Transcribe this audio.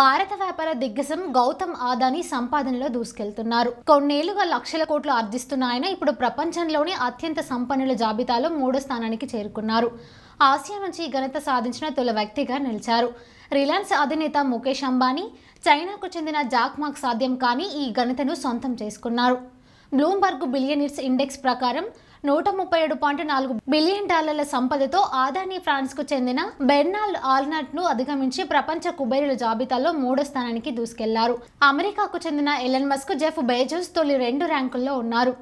భారత వ్యాపార దిగ్గజం గౌతమ్ ఆదాని సంపాదనలో దూసుకెళ్తున్నారు కొన్నేళ్లుగా లక్షల కోట్లు ఆర్జిస్తున్న ఆయన ఇప్పుడు ప్రపంచంలోనే అత్యంత సంపన్నుల జాబితాలో మూడో స్థానానికి చేరుకున్నారు ఆసియా నుంచి ఘనత సాధించిన తొలి వ్యక్తిగా నిలిచారు రిలయన్స్ అధినేత ముఖేష్ అంబానీ చైనాకు చెందిన జాక్మాక్ సాధ్యం కానీ ఈ ఘనతను సొంతం చేసుకున్నారు బ్లూంబర్గ్ బిలియనీర్స్ ఇండెక్స్ ప్రకారం నూట ముప్పై ఏడు పాయింట్ నాలుగు బిలియన్ డాలర్ల సంపదతో ఆదాని ఫ్రాన్స్కు చెందిన బెర్నాల్డ్ ఆల్నట్ను అధిగమించి ప్రపంచ కుబేరుల జాబితాలో మూడో స్థానానికి దూసుకెళ్లారు అమెరికాకు చెందిన ఎలన్ మస్క్ జెఫ్ బేజోస్ తొలి రెండు ర్యాంకుల్లో ఉన్నారు